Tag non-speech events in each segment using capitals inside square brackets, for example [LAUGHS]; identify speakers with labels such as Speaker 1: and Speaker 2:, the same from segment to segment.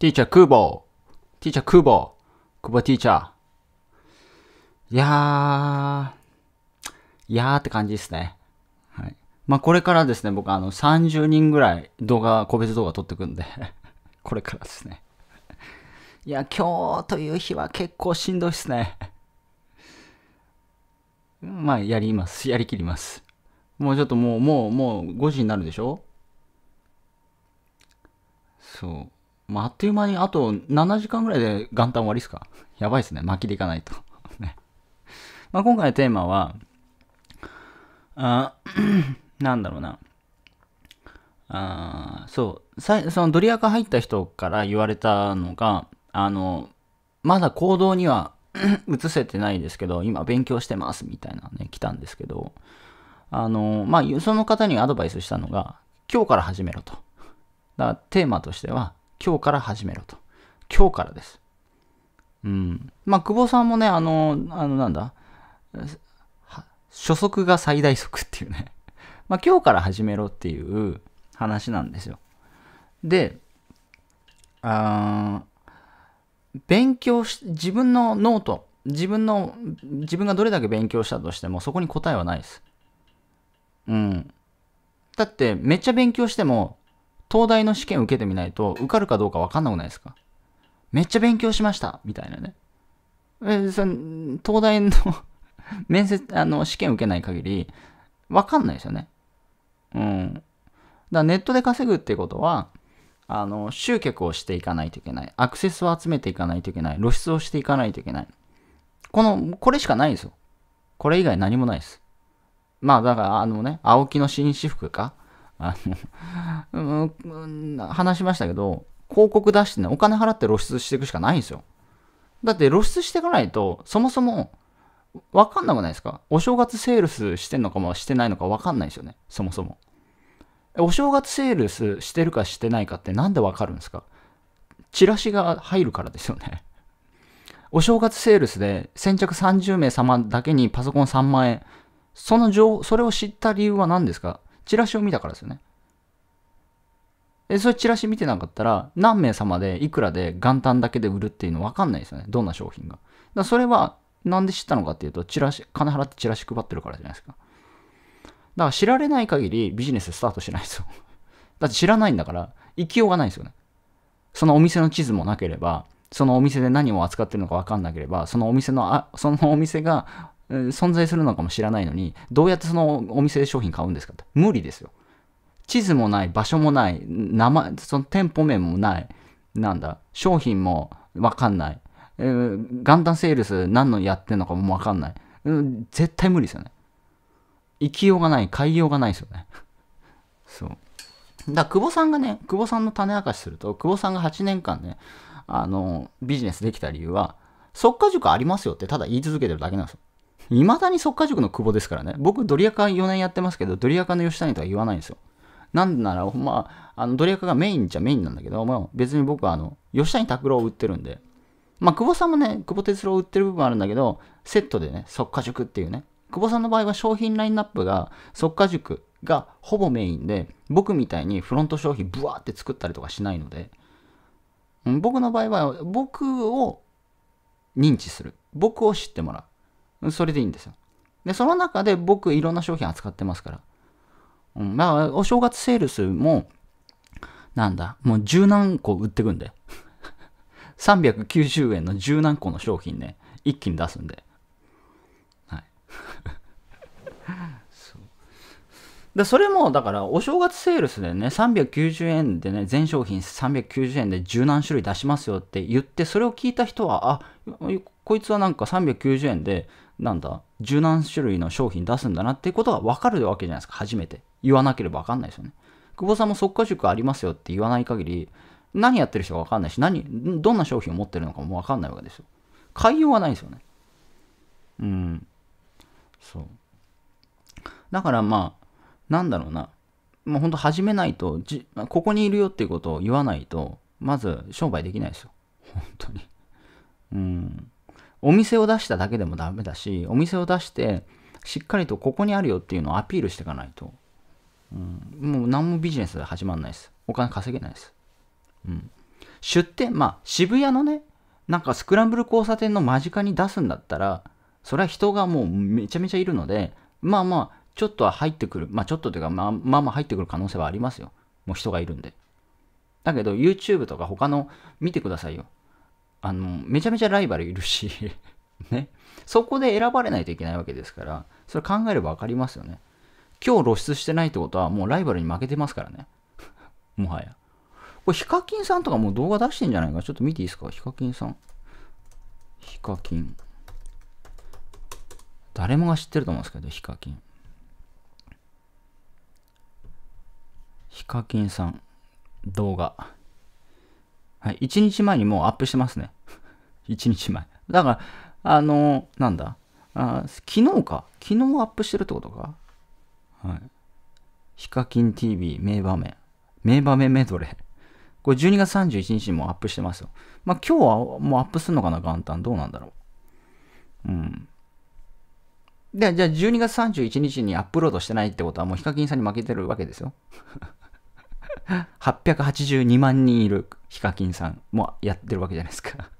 Speaker 1: ティーチャー、クー a ー。ティーチャー、クー u ー。ク t ティーチャー。いやー、いやーって感じですね。はい。まあ、これからですね、僕、あの、30人ぐらい動画、個別動画撮ってくんで [LAUGHS] これからですね。いや、今日という日は結構しんどいっすね。まあ、やります。やりきります。もうちょっともう、もう、もう5時になるでしょそう。まあ、あっという間に、あと7時間ぐらいで元旦終わりっすか [LAUGHS] やばいっすね。巻きでいかないと。[LAUGHS] ね。まあ、今回のテーマは、あ [COUGHS] なんだろうな。あそうそのドリアカ入った人から言われたのがあのまだ行動には [COUGHS] 移せてないですけど今勉強してますみたいなね来たんですけどあのまあその方にアドバイスしたのが今日から始めろとだからテーマとしては今日から始めろと。今日からです。うん。まあ、久保さんもね、あの、あの、なんだ、初速が最大速っていうね [LAUGHS] まあ、今日から始めろっていう話なんですよ。で、あ勉強し、自分のノート、自分の、自分がどれだけ勉強したとしても、そこに答えはないです。うん。だって、めっちゃ勉強しても、東大の試験受けてみないと受かるかどうか分かんなくないですかめっちゃ勉強しましたみたいなね。えその東大の [LAUGHS] 面接、あの、試験受けない限り、分かんないですよね。うん。だからネットで稼ぐってことは、あの、集客をしていかないといけない。アクセスを集めていかないといけない。露出をしていかないといけない。この、これしかないんですよ。これ以外何もないです。まあ、だから、あのね、青木の紳士服か。あの、うん、話しましたけど、広告出してね、お金払って露出していくしかないんですよ。だって露出していかないと、そもそも、わかんなくないですかお正月セールスしてんのかもしてないのかわかんないですよね。そもそも。お正月セールスしてるかしてないかってなんでわかるんですかチラシが入るからですよね。お正月セールスで先着30名様だけにパソコン3万円。その情、それを知った理由は何ですかチラシを見たからですよね。え、それチラシ見てなかったら、何名様でいくらで元旦だけで売るっていうの分かんないですよね。どんな商品が。だそれは、なんで知ったのかっていうと、チラシ、金払ってチラシ配ってるからじゃないですか。だから知られない限りビジネススタートしないですよ。[LAUGHS] だって知らないんだから、行きようがないですよね。そのお店の地図もなければ、そのお店で何を扱ってるのか分かんなければ、そのお店のあ、そのお店が存在するのかも知らないのに、どうやってそのお店で商品買うんですかって。無理ですよ。地図もない、場所もない、名前、その店舗名もない、なんだ、商品もわかんない、えー、元旦セールス何のやってんのかもわかんない、うん、絶対無理ですよね。生きようがない、買いようがないですよね。[LAUGHS] そう。だから、久保さんがね、久保さんの種明かしすると、久保さんが8年間ね、あの、ビジネスできた理由は、即果塾ありますよってただ言い続けてるだけなんですよ。いまだに速稼塾の久保ですからね。僕、ドリアカ4年やってますけど、ドリアカの吉谷とは言わないんですよ。なんなら、まあ、あのドリアカがメインじゃメインなんだけど、まあ、別に僕はあの吉谷拓郎を売ってるんで、まあ、久保さんもね、久保哲郎を売ってる部分あるんだけど、セットでね、速稼塾っていうね、久保さんの場合は商品ラインナップが速稼塾がほぼメインで、僕みたいにフロント商品ブワーって作ったりとかしないので、僕の場合は僕を認知する。僕を知ってもらう。それでいいんですよ。で、その中で僕いろんな商品扱ってますから。うん、まあ、お正月セールスも、なんだ、もう十何個売ってくんで。390 [LAUGHS] 円の十何個の商品ね、一気に出すんで。はい。[LAUGHS] そうでそれも、だから、お正月セールスでね、390円でね、全商品390円で十何種類出しますよって言って、それを聞いた人は、あ、こいつはなんか390円でなんだ、十何種類の商品出すんだなっていうことが分かるわけじゃないですか、初めて。言わなければ分かんないですよね。久保さんも即可塾ありますよって言わない限り、何やってる人か分かんないし、何、どんな商品を持ってるのかも分かんないわけですよ。買いようがないですよね。うん。そう。だからまあ、なんだろうな。もうほんと始めないとじ、ここにいるよっていうことを言わないと、まず商売できないですよ。本当に。うん。お店を出しただけでもダメだし、お店を出して、しっかりとここにあるよっていうのをアピールしていかないと、うん、もう何もビジネスで始まんないです。お金稼げないです。うん。出店、まあ渋谷のね、なんかスクランブル交差点の間近に出すんだったら、それは人がもうめちゃめちゃいるので、まあまあ、ちょっとは入ってくる。まあちょっとというか、まあ、まあまあ入ってくる可能性はありますよ。もう人がいるんで。だけど YouTube とか他の見てくださいよ。あの、めちゃめちゃライバルいるし [LAUGHS] ね。そこで選ばれないといけないわけですから、それ考えれば分かりますよね。今日露出してないってことは、もうライバルに負けてますからね。[LAUGHS] もはや。これ、ヒカキンさんとかもう動画出してんじゃないかちょっと見ていいですかヒカキンさん。ヒカキン。誰もが知ってると思うんですけど、ヒカキン。ヒカキンさん、動画。はい、1日前にもうアップしてますね。1 [LAUGHS] 日前。だから、あのー、なんだあ、昨日か。昨日アップしてるってことか。はい。ヒカキン TV 名場面。名場面メドレー。これ12月31日にもアップしてますよ。まあ今日はもうアップするのかな、元旦。どうなんだろう。うん。で、じゃあ12月31日にアップロードしてないってことはもうヒカキンさんに負けてるわけですよ。882 [LAUGHS] 万人いるヒカキンさんもやってるわけじゃないですか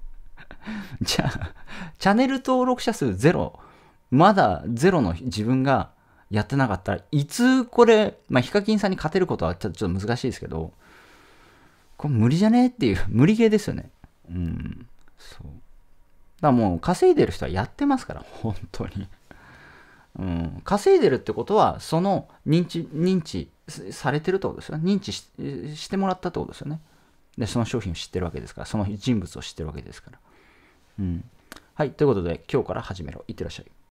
Speaker 1: [LAUGHS] じゃあ、チャンネル登録者数ゼロ、まだゼロの自分がやってなかったらいつこれ、まあ、ヒカキンさんに勝てることはちょっと難しいですけど、これ無理じゃねっていう、[LAUGHS] 無理ゲーですよね。うん、そう。だからもう稼いでる人はやってますから、本当に。うん、稼いでるってことは、その認知、認知されてるってことですよね。認知してもらったってことですよね。で、その商品を知ってるわけですから、その人物を知ってるわけですから。うん。はい、ということで、今日から始めろ。いってらっしゃい。